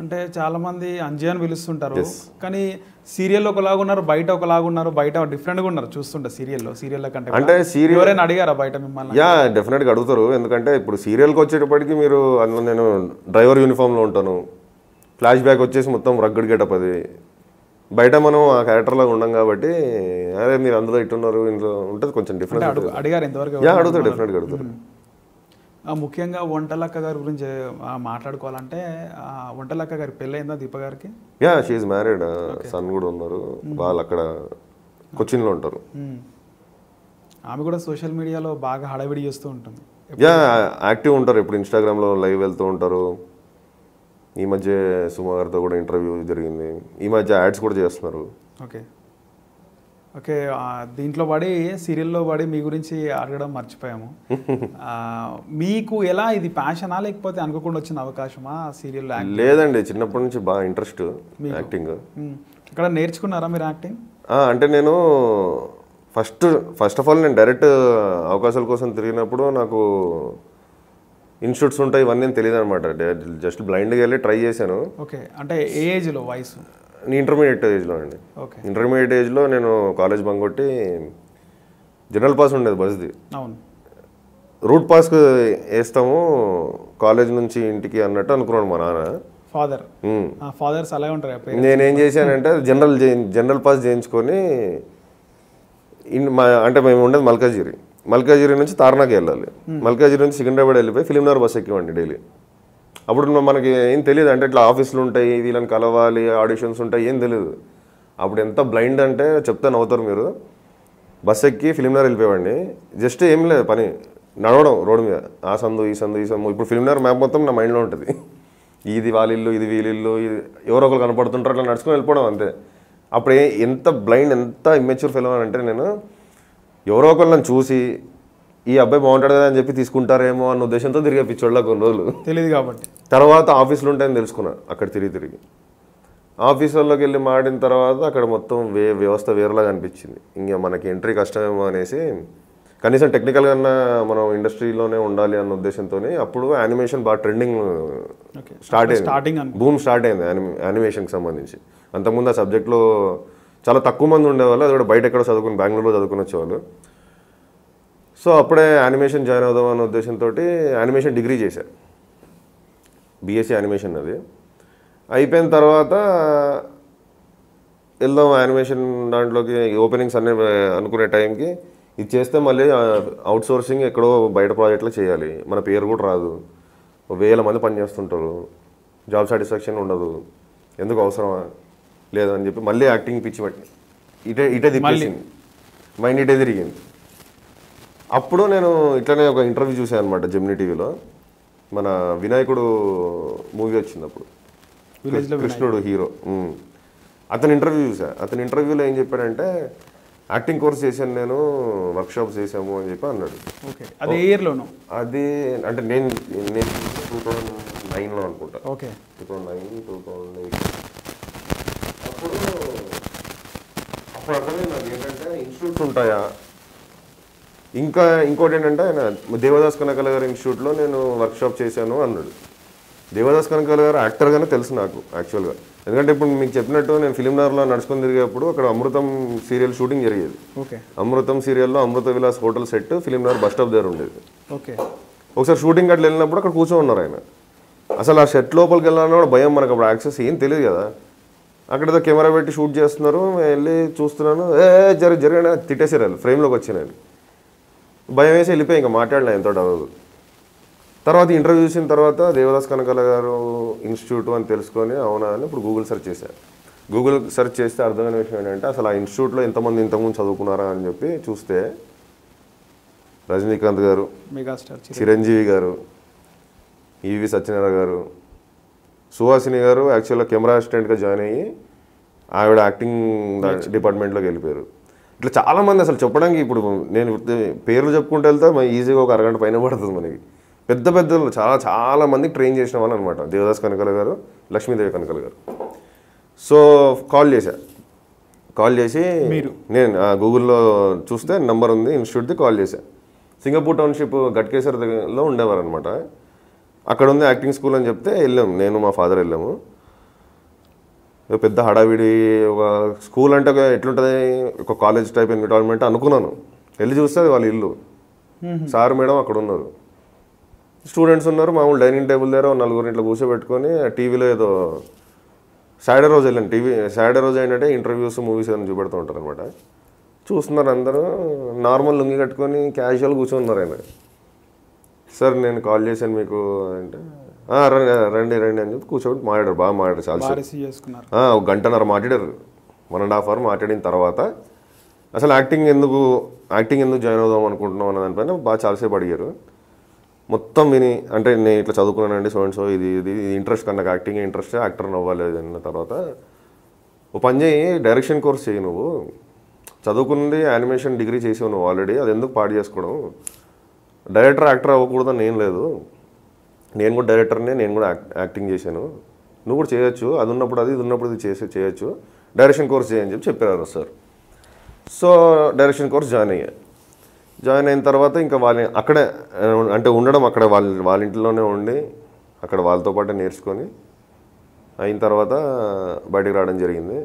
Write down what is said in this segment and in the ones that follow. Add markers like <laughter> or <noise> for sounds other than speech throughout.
అంటే చాలామంది అంజీ అని పిలుస్తుంటారు కానీ సీరియల్ ఒకలాగా ఉన్నారు బయట ఒకలాగా ఉన్నారు బయట డిఫరెంట్గా ఉన్నారు చూస్తుంటే సీరియల్లో సీరియల్ కంటే అంటే సీరియల్ ఎవరైనా అడిగారా బయట మిమ్మల్ని యా డెఫినెట్గా అడుగుతారు ఎందుకంటే ఇప్పుడు సీరియల్కి వచ్చేటప్పటికి మీరు నేను డ్రైవర్ యూనిఫామ్లో ఉంటాను ఫ్లాష్ బ్యాక్ వచ్చేసి మొత్తం రగ్గడి గెటప్ అది బయట మనం ఆ లాగా ఉన్నాం కాబట్టి అరే మీరు అందులో ఇట్టున్నారు ఇందులో ఉంటుంది కొంచెం డిఫరెంట్ అడుగుతారు గా అడుగుతారు ముఖ్యంగా వంటలక్క గారి గురించి మాట్లాడుకోవాలంటే వంటలక్క గారి పెళ్ళైందా దీప గారికి యా షీఈ్ మ్యారీడ్ సన్ కూడా ఉన్నారు hmm. వాళ్ళు అక్కడ కొచ్చిన్లో ఉంటారు hmm. ఆమె కూడా సోషల్ మీడియాలో బాగా హడావిడి చేస్తూ ఉంటుంది యా యాక్టివ్ ఉంటారు ఇప్పుడు ఇన్స్టాగ్రామ్లో లైవ్ వెళ్తూ ఉంటారు ఈ మధ్య సుమ గారితో కూడా ఇంటర్వ్యూ జరిగింది ఈ మధ్య యాడ్స్ కూడా చేస్తున్నారు ఓకే ఓకే దీంట్లో పడి సీరియల్లో పడి మీ గురించి అడగడం మర్చిపోయాము <laughs> మీకు ఎలా ఇది ప్యాషనా లేకపోతే అనుకోకుండా వచ్చిన అవకాశమా సీరియల్ లేదండి చిన్నప్పటి నుంచి బాగా ఇంట్రెస్ట్ యాక్టింగ్ ఇక్కడ నేర్చుకున్నారా మీరు యాక్టింగ్ అంటే నేను ఫస్ట్ ఫస్ట్ ఆఫ్ ఆల్ నేను డైరెక్ట్ అవకాశాల కోసం తిరిగినప్పుడు నాకు ఇన్స్టిట్యూట్స్ ఉంటాయి ఇవన్నీ తెలియదు అనమాట జస్ట్ బ్లైండ్గా వెళ్ళి ట్రై చేశాను ఓకే అంటే ఏజ్లో వయసు ఇంటర్మీడియట్ ఏజ్లో అండి ఓకే ఇంటర్మీడియట్ ఏజ్లో నేను కాలేజ్ బంగొట్టి జనరల్ పాస్ ఉండేది బస్ది రూట్ పాస్ వేస్తాము కాలేజ్ నుంచి ఇంటికి అన్నట్టు అనుకున్నాడు మా నాన్న ఫాదర్ ఫాదర్స్ అలాగే ఉంటారు నేనేం చేశానంటే జనరల్ జనరల్ పాస్ చేయించుకొని మా అంటే మేము ఉండేది మల్కాజిరి మల్కాజిరి నుంచి తార్నాకి వెళ్ళాలి మల్కాజిరి నుంచి సికింద్రాబాద్ వెళ్ళిపోయి ఫిలింనగర్ బస్ ఎక్కివండి డైలీ అప్పుడు మనకి ఏం తెలియదు అంటే ఇట్లా ఆఫీసులు ఉంటాయి వీళ్ళని కలవాలి ఆడిషన్స్ ఉంటాయి ఏం తెలియదు అప్పుడు ఎంత బ్లైండ్ అంటే చెప్తే అవుతారు మీరు బస్ ఎక్కి ఫిలింనర్ వెళ్ళిపోయేవాడిని జస్ట్ ఏం లేదు పని నడవడం రోడ్డు మీద ఆ సందు ఈ సందు ఈ సందు ఇప్పుడు ఫిలింనర్ మ్యాప్ మొత్తం నా మైండ్లో ఉంటుంది ఇది వాళ్ళిల్లు ఇది వీళ్ళిల్లు ఇది ఎవరో ఒకరు కనపడుతుంటారు అట్లా నడుచుకొని వెళ్ళిపోవడం అంతే అప్పుడు ఎంత బ్లైండ్ ఎంత ఇమ్మెచ్యూర్ ఫీల్ అని అంటే నేను ఎవరో ఒకరిని చూసి ఈ అబ్బాయి బాగుంటాడు కదా అని చెప్పి తీసుకుంటారేమో అన్న ఉద్దేశంతో తిరిగి పిచ్చోళ్ళ కొన్ని రోజులు తెలియదు కాబట్టి తర్వాత ఆఫీసులు ఉంటాయని తెలుసుకున్నా అక్కడ తిరిగి తిరిగి ఆఫీసుల్లోకి వెళ్ళి మాడిన తర్వాత అక్కడ మొత్తం వే వ్యవస్థ వేరేలా కనిపించింది ఇంకా మనకి ఎంట్రీ కష్టమేమో అనేసి కనీసం టెక్నికల్ కన్నా మనం ఇండస్ట్రీలోనే ఉండాలి అన్న ఉద్దేశంతో అప్పుడు యానిమేషన్ బాగా ట్రెండింగ్ స్టార్ట్ అయింది భూమి స్టార్ట్ అయింది యానిమేషన్కి సంబంధించి అంతకుముందు ఆ సబ్జెక్ట్లో చాలా తక్కువ మంది ఉండేవాళ్ళు అది కూడా బయట ఎక్కడ చదువుకుని బెంగళూరులో చదువుకుని వచ్చేవాళ్ళు సో అప్పుడే యానిమేషన్ జాయిన్ అవుదాం అనే ఉద్దేశంతో యానిమేషన్ డిగ్రీ చేశారు బీఎస్సీ యానిమేషన్ అది అయిపోయిన తర్వాత వెళ్దాం యానిమేషన్ దాంట్లోకి ఓపెనింగ్స్ అనే అనుకునే టైంకి ఇది చేస్తే మళ్ళీ అవుట్ సోర్సింగ్ ఎక్కడో బయట ప్రాజెక్టులో చేయాలి మన పేరు కూడా రాదు వేల మంది పనిచేస్తుంటారు జాబ్ సాటిస్ఫాక్షన్ ఉండదు ఎందుకు అవసరమా లేదని చెప్పి మళ్ళీ యాక్టింగ్ పిచ్చి పట్టి ఇటే ఇటే దిప్పేసింది మైండ్ ఇటే తిరిగింది అప్పుడు నేను ఇట్లనే ఒక ఇంటర్వ్యూ చూసాను అనమాట జెమినీ టీవీలో మన వినాయకుడు మూవీ వచ్చింది అప్పుడు కృష్ణుడు హీరో అతని ఇంటర్వ్యూ చూసా అతని ఇంటర్వ్యూలో ఏం చెప్పాడంటే యాక్టింగ్ కోర్స్ చేశాను నేను వర్క్షాప్ చేశాము అని చెప్పి అన్నాడు అది అది అంటే నేను నేను టూ థౌజండ్ నైన్లో అనుకుంటా okay two thousand nine two thousand eight అప్పుడు అప్పుడు అర్థమైంది నాకు ఏంటంటే ఇన్స్టిట్యూట్స్ ఉంటాయా ఇంకా ఇంకోటి ఏంటంటే ఆయన దేవదాస్ కనకల గారి ఇన్స్టిట్యూట్లో నేను వర్క్షాప్ చేశాను అన్నాడు దేవదాస్ కనకల గారు యాక్టర్గానే తెలుసు నాకు యాక్చువల్గా ఎందుకంటే ఇప్పుడు మీకు చెప్పినట్టు నేను ఫిలింనగర్లో నడుచుకొని తిరిగేప్పుడు అక్కడ అమృతం సీరియల్ షూటింగ్ జరిగేది ఓకే అమృతం సీరియల్లో Amrutha Vilas hotel set Film Nagar bus stop దగ్గర ఉండేది ఓకే ఒకసారి షూటింగ్ అట్లా వెళ్ళినప్పుడు అక్కడ కూర్చొని ఉన్నారు ఆయన అసలు ఆ షెట్ లోపలికి వెళ్ళాలని కూడా భయం మనకు అప్పుడు యాక్సెస్ ఏం తెలియదు కదా అక్కడ ఏదో కెమెరా పెట్టి షూట్ చేస్తున్నారు వెళ్ళి చూస్తున్నాను ఏ జరిగి జరిగిన తిట్టేసారు వాళ్ళు ఫ్రేమ్లోకి వచ్చినాయి భయం వేసి వెళ్ళిపోయి ఇంకా మాట్లాడలే ఎంతో అవ్వదు తర్వాత ఇంటర్వ్యూ చూసిన తర్వాత దేవదాస్ కనకాల గారు ఇన్స్టిట్యూట్ అని తెలుసుకొని అవునా అని ఇప్పుడు గూగుల్ సెర్చ్ చేశాను గూగుల్ సెర్చ్ చేస్తే అర్థమైన విషయం ఏంటంటే అసలు ఆ ఇన్స్టిట్యూట్లో ఎంతమంది ఇంతకుముందు చదువుకున్నారా అని చెప్పి చూస్తే రజనీకాంత్ గారు చిరంజీవి గారు ఈవి సత్యనారాయణ గారు సుహాసిని గారు యాక్చువల్గా కెమెరా అసిస్టెంట్గా జాయిన్ అయ్యి ఆవిడ యాక్టింగ్ డిపార్ట్మెంట్లోకి వెళ్ళిపోయారు ఇట్లా చాలామంది అసలు చెప్పడానికి ఇప్పుడు నేను పేర్లు చెప్పుకుంటూ వెళ్తా ఈజీగా ఒక అరగంట పైన పడుతుంది మనకి పెద్ద పెద్దలు చాలా చాలా మందికి ట్రైన్ చేసిన వాళ్ళు అనమాట దేవదాస్ కనకల గారు లక్ష్మీదేవి కనకల గారు సో కాల్ చేశా కాల్ చేసి మీరు నేను గూగుల్లో చూస్తే నెంబర్ ఉంది ఇన్స్టిట్యూట్ది కాల్ చేశా సింగపూర్ టౌన్షిప్ గట్కేశ్వర దగ్గరలో ఉండేవారు అనమాట అక్కడ ఉంది యాక్టింగ్ స్కూల్ అని చెప్తే వెళ్ళాము నేను మా ఫాదర్ వెళ్ళాము పెద్ద హడావిడి ఒక స్కూల్ అంటే ఒక ఎట్లుంటుంది ఒక కాలేజ్ టైప్ ఎన్విరాన్మెంట్ అనుకున్నాను వెళ్ళి చూస్తే వాళ్ళ ఇల్లు సార్ మేడం అక్కడ ఉన్నారు స్టూడెంట్స్ ఉన్నారు మామూలు డైనింగ్ టేబుల్ దగ్గర నలుగురు ఇంట్లో కూర్చోబెట్టుకొని టీవీలో ఏదో సాటర్డే రోజు వెళ్ళాను టీవీ సాటర్డే రోజు ఏంటంటే ఇంటర్వ్యూస్ మూవీస్ ఏదైనా చూపెడుతూ ఉంటారు అనమాట చూస్తున్నారు అందరూ నార్మల్ లుంగి కట్టుకొని క్యాజువల్ కూర్చున్నారు ఆయన సార్ నేను కాల్ చేశాను మీకు అంటే రండి రండి అని చెప్పి కూర్చోబెట్టి మాట్లాడారు బాగా మాట్లాడారు చాలా ఒక గంటన్నర మాట్లాడారు వన్ అండ్ హాఫ్ అవర్ మాట్లాడిన తర్వాత అసలు యాక్టింగ్ ఎందుకు యాక్టింగ్ ఎందుకు జాయిన్ అవుదాం అనుకుంటున్నాం అన్న దానిపైన బాగా చాలాసేపు అడిగారు మొత్తం విని అంటే నేను ఇట్లా చదువుకున్నానండి సో అండ్ సో ఇది ఇది ఇంట్రెస్ట్ కన్నా యాక్టింగ్ ఇంట్రెస్ట్ యాక్టర్ అవ్వాలి అన్న తర్వాత ఓ పని చేయి డైరెక్షన్ కోర్స్ చేయి నువ్వు చదువుకుంది యానిమేషన్ డిగ్రీ చేసావు నువ్వు ఆల్రెడీ అది ఎందుకు పాడు చేసుకోవడం డైరెక్టర్ యాక్టర్ అవ్వకూడదని ఏం లేదు నేను కూడా డైరెక్టర్నే నేను కూడా యాక్టింగ్ చేశాను నువ్వు కూడా చేయొచ్చు అది ఉన్నప్పుడు అది ఇది ఉన్నప్పుడు ఇది చేసి చేయొచ్చు డైరెక్షన్ కోర్స్ చేయని చెప్పి చెప్పారు sir so direction course join అయ్యా జాయిన్ అయిన తర్వాత ఇంకా వాళ్ళ అక్కడే అంటే ఉండడం అక్కడ వాళ్ళ వాళ్ళ ఇంట్లోనే ఉండి అక్కడ వాళ్ళతో పాటు నేర్చుకొని అయిన తర్వాత బయటకు రావడం జరిగింది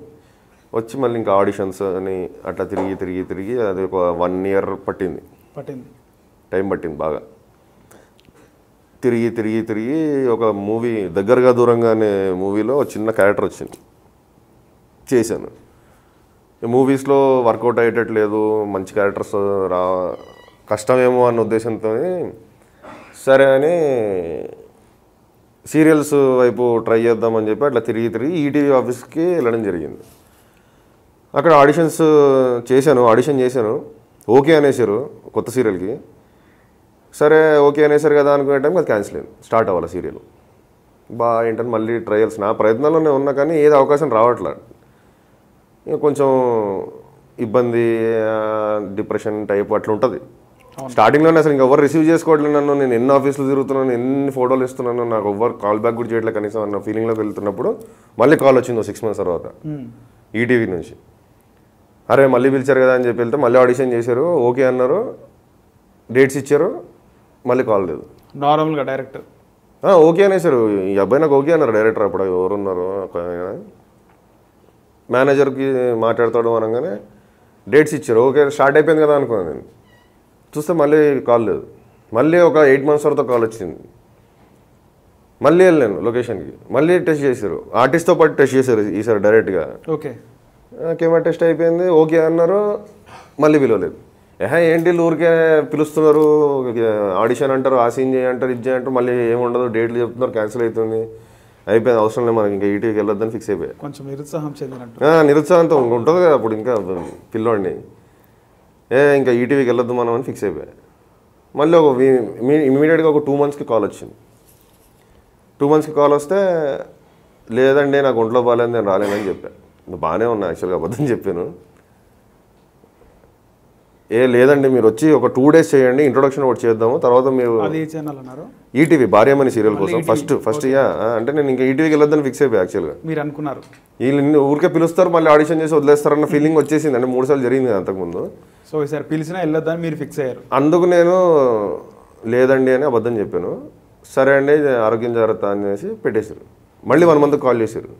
వచ్చి మళ్ళీ ఇంకా ఆడిషన్స్ అని అట్లా తిరిగి తిరిగి తిరిగి అది ఒక వన్ ఇయర్ పట్టింది పట్టింది టైం పట్టింది బాగా తిరిగి తిరిగి తిరిగి ఒక మూవీ దగ్గరగా దూరంగానే మూవీలో చిన్న క్యారెక్టర్ వచ్చింది చేశాను మూవీస్లో వర్కౌట్ అయ్యేటట్లేదు మంచి క్యారెక్టర్స్ రా కష్టమేమో అన్న ఉద్దేశంతో సరే అని సీరియల్స్ వైపు ట్రై చేద్దామని చెప్పి అట్లా తిరిగి తిరిగి ఈటీవీ ఆఫీస్కి వెళ్ళడం జరిగింది అక్కడ ఆడిషన్స్ చేశాను ఆడిషన్ చేశాను ఓకే అనేసారు కొత్త సీరియల్కి సరే ఓకే అనేసరి కదా అనుకునే టైం అది క్యాన్సిల్ అయింది స్టార్ట్ అవ్వాలి సీరియల్ బాగా ఏంటంటే మళ్ళీ ట్రయల్స్ నా ప్రయత్నాల్లోనే ఉన్నా కానీ ఏది అవకాశం రావట్లేదు ఇంకా కొంచెం ఇబ్బంది డిప్రెషన్ టైప్ అట్లా ఉంటుంది స్టార్టింగ్లోనే అసలు ఇంకెవరు రిసీవ్ చేసుకోవట్లేదు నన్ను నేను ఎన్ని ఆఫీసులు తిరుగుతున్నాను ఎన్ని ఫోటోలు ఇస్తున్నాను నాకు ఎవ్వరు కాల్ బ్యాక్ కూడా చేయట్లేదు కనీసం అన్న ఫీలింగ్లోకి వెళ్తున్నప్పుడు మళ్ళీ కాల్ వచ్చింది సిక్స్ మంత్స్ తర్వాత ఈటీవీ e నుంచి అరే మళ్ళీ పిలిచారు కదా అని చెప్పి వెళ్తే మళ్ళీ ఆడిషన్ చేశారు ఓకే అన్నారు డేట్స్ ఇచ్చారు మళ్ళీ కాల్ లేదు నార్మల్గా డైరెక్టర్ ఓకే అనేసారు ఈ అబ్బాయి నాకు ఓకే అన్నారు డైరెక్టర్ అప్పుడు ఎవరున్నారు మేనేజర్కి మాట్లాడతాడు అనగానే డేట్స్ ఇచ్చారు ఓకే స్టార్ట్ అయిపోయింది కదా అనుకున్నాను నేను చూస్తే మళ్ళీ కాల్ లేదు మళ్ళీ ఒక ఎయిట్ మంత్స్ తర్వాత కాల్ వచ్చింది మళ్ళీ వెళ్ళాను లొకేషన్కి మళ్ళీ టెస్ట్ చేశారు ఆర్టిస్ట్తో పాటు టెస్ట్ చేశారు ఈసారి డైరెక్ట్గా ఓకే కెమెరా టెస్ట్ అయిపోయింది ఓకే అన్నారు మళ్ళీ పిలవలేదు ఏహా ఏంటి ఊరికే పిలుస్తున్నారు ఆడిషన్ అంటారు ఆ సీన్ చేయంటారు ఇది చేయంటారు మళ్ళీ ఏముండదు డేట్లు చెప్తున్నారు క్యాన్సిల్ అవుతుంది అయిపోయింది అవసరం లేదు మనకి ఇంకా ఈటీకి వెళ్ళొద్దని ఫిక్స్ అయిపోయాయి కొంచెం నిరుత్సాహం చెందినట్టు నిరుత్సాహంతో ఉంటుంది కదా అప్పుడు ఇంకా పిల్లోడిని ఏ ఇంకా ఈటీవీకి వెళ్ళొద్దు మనం అని ఫిక్స్ అయిపోయాయి మళ్ళీ ఒక ఇమీడియట్గా ఒక టూ మంత్స్కి కాల్ వచ్చింది టూ మంత్స్కి కాల్ వస్తే లేదండి నాకు ఒంట్లో బాగాలేదు నేను రాలేనని చెప్పాను బాగానే ఉన్నా యాక్చువల్గా అబద్ధం చెప్పాను ఏ లేదండి మీరు వచ్చి ఒక టూ డేస్ చేయండి ఇంట్రొడక్షన్ ఒకటి చేద్దాము తర్వాత మీరు ఈటీవీ e భార్యమని సీరియల్ కోసం ఫస్ట్ ఫస్ట్ యా అంటే నేను ఇంకా ఈటీవీకి e వెళ్ళొద్దని ఫిక్స్ అయిపోయి యాక్చువల్గా మీరు అనుకున్నారు వీళ్ళు ఊరికే పిలుస్తారు మళ్ళీ ఆడిషన్ చేసి వదిలేస్తారన్న ఫీలింగ్ వచ్చేసింది అంటే మూడు సార్లు జరిగింది అంతకుముందు సో ఈసారి పిలిచినా వెళ్ళొద్దని మీరు ఫిక్స్ అయ్యారు అందుకు నేను లేదండి అని అబద్ధం చెప్పాను సరే అండి ఆరోగ్యం జాగ్రత్త అనేసి పెట్టేశారు మళ్ళీ వన్ మంత్ కాల్ చేశారు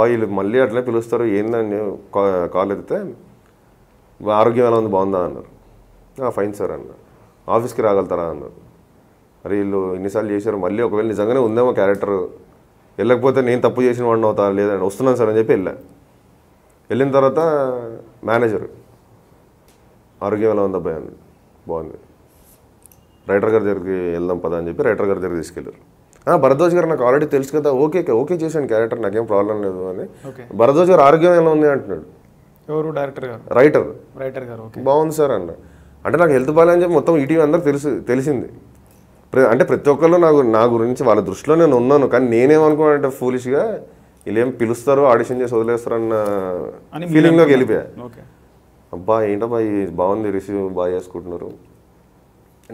బాయ్ వీళ్ళు మళ్ళీ అట్లా పిలుస్తారు ఏందని కాల్ ఎత్తితే ఆరోగ్యం ఎలా ఉంది బాగుందా అన్నారు ఫైన్ సార్ అన్నారు ఆఫీస్కి రాగలుగుతారా అన్నారు మరి వీళ్ళు ఎన్నిసార్లు చేశారు మళ్ళీ ఒకవేళ నిజంగానే ఉందేమో క్యారెక్టర్ వెళ్ళకపోతే నేను తప్పు చేసిన వాడిని అవుతా లేదండి వస్తున్నాను సార్ అని చెప్పి వెళ్ళా వెళ్ళిన తర్వాత మేనేజర్ ఆరోగ్యం ఎలా ఉంది అబ్బాయి అన్నాడు బాగుంది రైటర్ గారి దగ్గరికి వెళ్దాం పదా అని చెప్పి రైటర్ గారి దగ్గర తీసుకెళ్ళారు భరద్వాజ్ గారు నాకు ఆల్రెడీ తెలుసు కదా ఓకే ఓకే చేశాను క్యారెక్టర్ నాకేం ప్రాబ్లం లేదు అని భరద్వాజ్ గారు ఆరోగ్యం ఎలా ఉంది అంటున్నాడు ఎవరు డైరెక్టర్ గారు రైటర్ రైటర్ గారు బాగుంది సార్ అన్న అంటే నాకు హెల్త్ అని చెప్పి మొత్తం ఈటీవీ అందరూ తెలుసు తెలిసింది అంటే ప్రతి ఒక్కళ్ళు నాకు నా గురించి వాళ్ళ దృష్టిలో నేను ఉన్నాను కానీ నేనేమనుకున్నానంటే ఫూలిష్గా వీళ్ళేం పిలుస్తారు ఆడిషన్ చేసి వదిలేస్తారు అన్న ఫీలింగ్లోకి వెళ్ళిపోయా అబ్బా ఏంటబ్బా బాగుంది రిసీవ్ బాగా చేసుకుంటున్నారు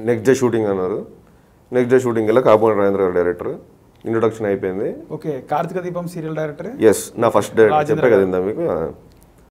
నెక్స్ట్ డే షూటింగ్ అన్నారు నెక్స్ట్ డే షూటింగ్ వెళ్ళి కాపు రాజేంద్ర గారు డైరెక్టర్ ఇంట్రొడక్షన్ అయిపోయింది okay Karthika Deepam serial director yes నా ఫస్ట్ డైరెక్టర్ చెప్పే కదా మీకు